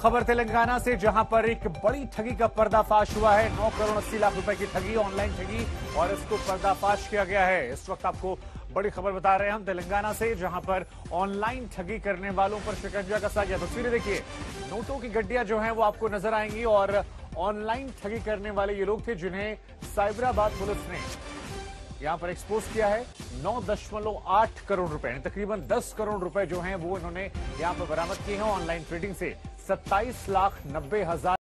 खबर तेलंगाना से जहां पर एक बड़ी ठगी का पर्दाफाश हुआ है नौ करोड़ अस्सी लाख रुपए की ठगी ऑनलाइन ठगी और इसको पर्दाफाश किया गया है इस वक्त आपको बड़ी खबर बता रहे हैं हम तेलंगाना से जहां पर ऑनलाइन ठगी करने वालों पर शिकंजा कसा गया तस्वीरें देखिए नोटों की गड्डियां जो हैं वो आपको नजर आएंगी और ऑनलाइन ठगी करने वाले ये लोग थे जिन्हें साइबराबाद पुलिस ने यहां पर एक्सपोज किया है नौ दशमलव आठ करोड़ रुपए तकरीबन दस करोड़ रुपए जो हैं वो इन्होंने यहां पर बरामद किए हैं ऑनलाइन ट्रेडिंग से सत्ताईस लाख नब्बे हजार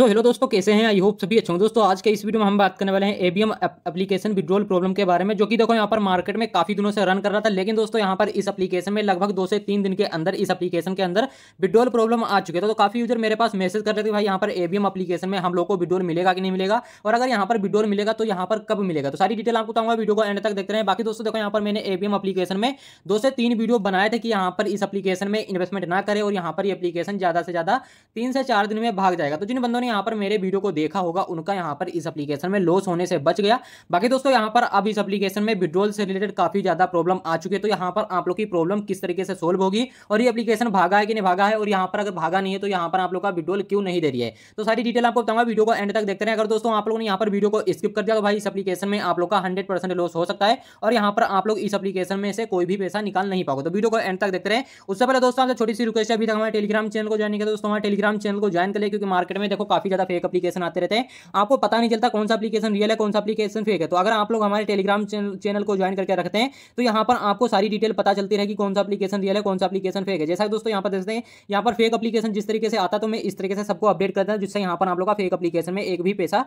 सो so, हेलो दोस्तों कैसे हैं आई होप सभी अच्छे होंगे दोस्तों आज के इस वीडियो में हम बात करने वाले हैं एबीएम एप्लीकेशन विड्रोल प्रॉब्लम के बारे में जो कि देखो यहाँ पर मार्केट में काफी दिनों से रन कर रहा था लेकिन दोस्तों यहाँ पर इस एप्लीकेशन में लगभग दो से तीन दिन के अंदर इस एप्लीकेशन के अंदर विड्रोल प्रॉब्लम आ चुके थे तो, तो काफी यूजर मेरे पास मैसेज कर रहे थे भाई यहाँ पर एबीएम अपलीकेशन में हम लोग को विड्रोल मिलेगा कि नहीं मिलेगा और अगर यहाँ पर विड्रोल मिलेगा तो यहाँ पर कब मिलेगा तो सारी डिटेल आपको बताऊंगा वीडियो को एंड तक देखते रहे बाकी दोस्तों देखो यहाँ पर मैंने एबीएम अपलीकेशन में दो से तीन वीडियो बनाए थे कि यहाँ पर इस अपलीकेशन में इन्वेस्टमेंट ना करें और यहाँ पर ये ज्यादा से ज्यादा तीन से चार दिन में भाग जाएगा तो जिन बंदों ने यहाँ पर मेरे वीडियो को देखा होगा उनका यहाँ पर इस एप्लीकेशन में लॉस होने से बच गया बाकी दोस्तों यहाँ पर अब इस एप्लीकेशन में विड्रोल से रिलेटेड काफ़ी ज़्यादा प्रॉब्लम आ चुकी है तो यहाँ पर आप लोग की प्रॉब्लम किस तरीके से सोल्व होगी और ये अपलीकेशन भागा है कि नहीं भागा है और यहाँ पर अगर भागा नहीं है तो यहाँ पर आप लोग का विड्रोल क्यों नहीं दे रही है तो सारी डिटेल आपको बताऊंगा वीडियो को एंड तक देखते रहे अगर दोस्तों आप लोगों ने यहाँ पर वीडियो को स्किप कर दिया तो भाई इस अपलीकेशन में आप लोग का हंड्रेड लॉस हो सकता है और यहाँ पर आप लोग इस अपलीकेशन में से कोई भी पैसा निकाल नहीं पाओगे तो वीडियो को एंड तक देखते रहे उससे पहले दोस्तों आपसे छोटी सी रिक्वेस्ट है अभी तक हमारे टेलीग्राम चैनल को ज्वाइन किया दोस्तों हमारे टेलीग्राम चैनल को ज्वाइन कर लिया क्योंकि मार्केट में देखो काफ़ी ज़्यादा फेक अपलीकेशन आते रहते हैं आपको पता नहीं चलता कौन सा अपलीकेशन रियल है कौन सा अपलीकेशन फेक है तो अगर आप लोग हमारे टेलीग्राम चैनल को ज्वाइन करके रखते हैं तो यहाँ पर आपको सारी डिटेल पता चलती रहेगी कौन सा अपलीकेशन रियल है कौन सा अपलीकेशन फेक है जैसा दोस्तों यहाँ पर देखते हैं यहाँ पर फेक अपलीकेशन जिस तरीके से आता तो मैं इस तरीके से सबको अपडेट करता हूँ जिससे यहाँ पर आप लोग का फेक अपलीकेशन में एक भी पैसा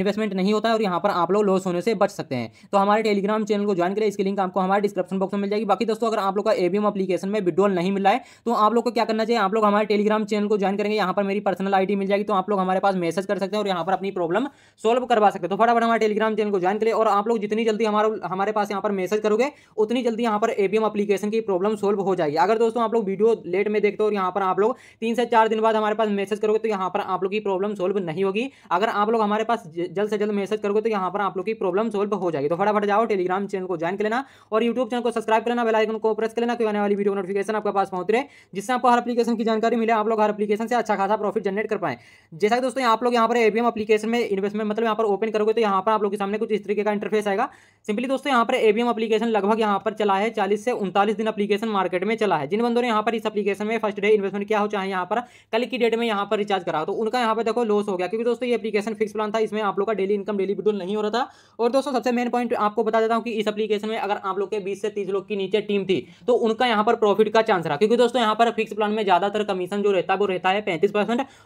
इन्वेस्टमेंट नहीं होता है और यहाँ पर आप लोग लॉस होने से बच सकते हैं तो हमारे टेलीग्राम चैनल को ज्वाइन करें इसकी लिंक आपको हमारे डिस्क्रिप्शन बॉक्स में मिल जाएगी बाकी दोस्तों अगर आप लोग का एवीएम अपलीकेशन में विड्रॉल नहीं मिला है तो आप लोग को क्या करना चाहिए आप लोग हमारे टेलीग्राम चैनल को ज्वाइन करेंगे यहाँ पर मेरी पर्सनल आईडी मिल जाएगी तो आप लोग हमारे पास मैसेज कर सकते हैं और यहाँ पर अपनी प्रॉब्लम सोल्व करवा सकते हैं तो फटाफट हमारे टेलीग्राम चैनल को ज्वाइन करिए और आप लोग जितनी जल्दी हमारा हमारे पास यहाँ पर मैसेज करोगे उतनी जल्दी यहाँ पर एबीएम अपलीकेशन की प्रॉब्लम सोल्व हो जाएगी अगर दोस्तों आप लोग वीडियो लेट में देखते हो और यहाँ पर आप लोग तीन से चार दिन बाद हमारे पास मैसेज करोगे तो यहाँ पर आप लोग की प्रॉब्लम सोल्व नहीं होगी अगर आप लोग हमारे पास जल्द से जल्द मैसेज करोगे तो यहाँ पर आप लोग की प्रॉब्लम सोल्व हो जाएगी तो फटाफट जाओ टेलीग्राम चैनल को ज्वाइन कर लेना और यूट्यूब चैनल को सब्सक्राइब कर लेना बेलाइकन को प्रेस कर लेना क्योंकि आने वाली वीडियो नोटिफिकेशन आपके पास पहुंच रहे जिससे आपको हर अपलीकेशन की जानकारी मिले आप लोग हर अपलीकेशन से अच्छा खासा प्रॉफिट जनरेट कर पाए जैसा जैसा कि दोस्तों आप लोग यहाँ पर एबीएम अपलीकेशन में इन्वेस्टमेंट मतलब यहाँ पर ओपन करोगे तो यहाँ पर आप लोग के सामने कुछ इस तरीके का इंटरफेस आएगा सिंपली दोस्तों यहाँ पर एबीएम अपलीकेशन लगभग यहाँ पर चला है चालीस से उनतालीस दिन अपलीकेशन मार्केट में चला है जिन बंदों ने यहाँ पर इस अपलीकेशन में फर्स्ट डे इन्वेस्टमेंट किया हो चाहे यहाँ पर कल की डेट में यहाँ पर रिचार्ज करा तो उनका यहाँ पर देखो लॉस हो गया क्योंकि दोस्तों ये अपलीकेशन फिक्स प्लान था इसमें आप लोग का डेली इनकम डेली विड्रोल नहीं हो रहा था और दोस्तों सबसे मेन पॉइंट आपको बता देता हूँ कि इस अपलीकेशन में अगर आप लोग के बीस से तीस लोग की नीचे टीम थी तो उनका यहाँ पर प्रॉफिट का चांस रहा क्योंकि दोस्तों यहाँ पर फिक्स प्लान में ज्यादातर कमीशन जो रहता है वो रहता है पैंतीस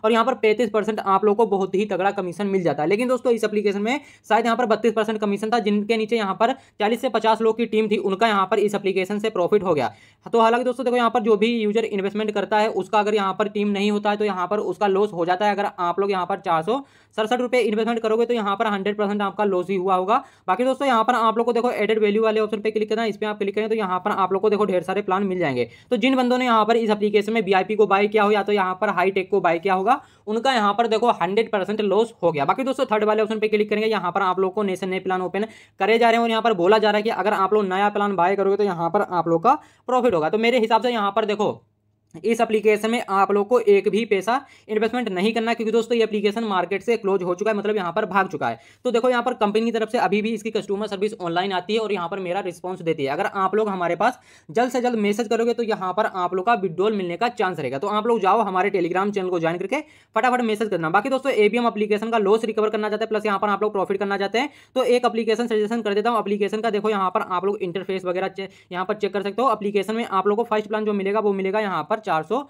और यहाँ पर पैंतीस आप लोग को बहुत ही तगड़ा कमीशन मिल जाता है लेकिन दोस्तों इस एप्लीकेशन में शायद यहाँ पर बत्तीस परसेंट कमीशन था जिनके नीचे यहाँ पर चालीस से पचास लोग की टीम थी उनका यहाँ पर इस एप्लीकेशन से प्रॉफिट हो गया तो हालांकि दोस्तों देखो यहाँ पर जो भी यूजर इन्वेस्टमेंट करता है उसका अगर यहाँ पर टीम नहीं होता है तो यहाँ पर उसका लॉस हो जाता है अगर आप लोग यहाँ पर चार सौ इन्वेस्टमेंट करोगे तो यहाँ पर हंड्रेड आपका लॉस ही हुआ होगा बाकी दोस्तों यहाँ पर आप लोग को देखो एडेड वैल्यू वाले ऑप्शन पर क्लिक करना इस पर आप क्लिक करें तो यहाँ पर आप लोग को देखो ढेर सारे प्लान मिल जाएंगे तो जिन बंदों ने यहाँ पर इस एप्लीकेशन में बी को बाय किया हो या तो यहाँ पर हाईटेक को बाय किया होगा उनका यहाँ पर देखो हंड्रेड परसेंट लॉस हो गया बाकी दोस्तों थर्ड वाले ऑप्शन पे क्लिक करेंगे यहाँ पर आप लोग को नेशन नए प्लान ओपन करे जा रहे हैं और यहाँ पर बोला जा रहा है कि अगर आप लोग नया प्लान बाय करोगे तो यहाँ पर आप लोग का प्रॉफिट होगा तो मेरे हिसाब से यहाँ पर देखो इस एप्लीकेशन में आप लोग को एक भी पैसा इन्वेस्टमेंट नहीं करना क्योंकि दोस्तों ये एप्लीकेशन मार्केट से क्लोज हो चुका है मतलब यहाँ पर भाग चुका है तो देखो यहाँ पर कंपनी की तरफ से अभी भी इसकी कस्टमर सर्विस ऑनलाइन आती है और यहाँ पर मेरा रिस्पॉन्स देती है अगर आप लोग हमारे पास जल्द से जल्द मैसेज करोगे तो यहाँ पर आप लोग का विड्रोल मिलने का चांस रहेगा तो आप लोग जाओ हमारे टेलीग्राम चैनल को ज्वाइन करके फटाफट मैसेज करना बाकी दोस्तों एबीएम अपलीकेशन का लॉस रिकवर करना चाहते हैं प्लस यहाँ पर आप लोग प्रॉफिट करना चाहते हैं तो एक अपलीकेशन सजेशन कर देता हूँ अपलीकेशन का देखो यहाँ पर आप लोग इंटरफेस वगैरह यहाँ पर चेक कर सकते हो अपलीकेशन में आप लोग को फर्स्ट प्लान जो मिलेगा वो मिलेगा यहाँ पर चार सौ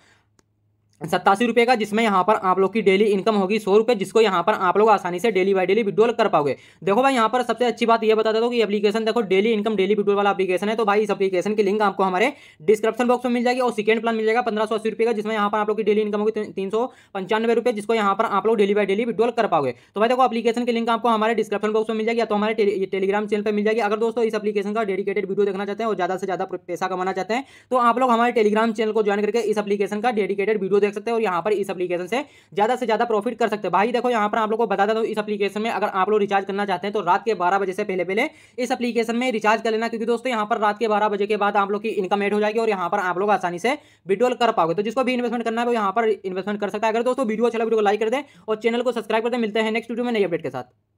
सत्तासी रुपये का जिसमें यहाँ पर आप लोग की डेली इनकम होगी सौ रुपये जिसको यहाँ पर आप लोग आसानी से डेली बाय डेली विड्रॉल कर पाओगे देखो भाई यहाँ पर सबसे अच्छी बात यह बता देता हूँ कि एप्लीकेशन देखो डेली इनकम डेली विड्रॉल वाला एप्लीकेशन है तो भाई इस एप्लीकेशन की लिंक आपको हमारे डिस्क्रिप्शन बॉक्स में मिल जाएगी और सेकेंड प्लान मिल जाएगा पंद्रह सौ अस्सी रुपये का जिसमें यहाँ पर आप लोग की डेली इनकम होगी तीन सौ पंचानवे रुपये जिसको यहाँ पर आप लोग डेली बाय डेली विड्रॉल कर पाओगे तो भाई देखो अपलीकेशन की लिंक आपको हमारे डिस्क्रिप्शन बॉक्स में मिल जाएगी तो हमारे टेलीग्राम चैनल पर मिल जाएगी अगर दोस्तों इस अपलीकेशन का डेडिकेटेड वीडियो देखना चाहते हैं और ज्यादा से ज्यादा पैसा कमाना चाहते हैं तो आप लोग हमारे टेलीग्राम चैनल को ज्वाइन करके इस अपलीकेशन का डेडिकेटेड वीडियो देख सकते हैं और यहाँ पर इस अपलीकेशन से ज़्यादा से ज़्यादा प्रॉफिट कर सकते हैं भाई देखो यहाँ पर आप लोग को बता देता हूँ इस अपलीकेशन में अगर आप लोग रिचार्ज करना चाहते हैं तो रात के बारह बजे से पहले पहले इस अपलीकेशन में रिचार्ज कर लेना क्योंकि दोस्तों यहाँ पर रात के बारह बजे के बाद आप लोग की इनकम एड हो जाएगी और यहाँ पर आप लोग आसानी से विड्रॉल कर पाओगे तो जिसको भी इन्वेस्टमेंट करना है वो यहाँ पर इन्वेस्टमेंट कर सकता है अगर दोस्तों वीडियो अच्छा लगे वीडियो तो को लाइक कर दे और चैनल को सब्सक्राइब कर दे मिलते हैं नेक्स्ट वीडियो में नई अपडेट के साथ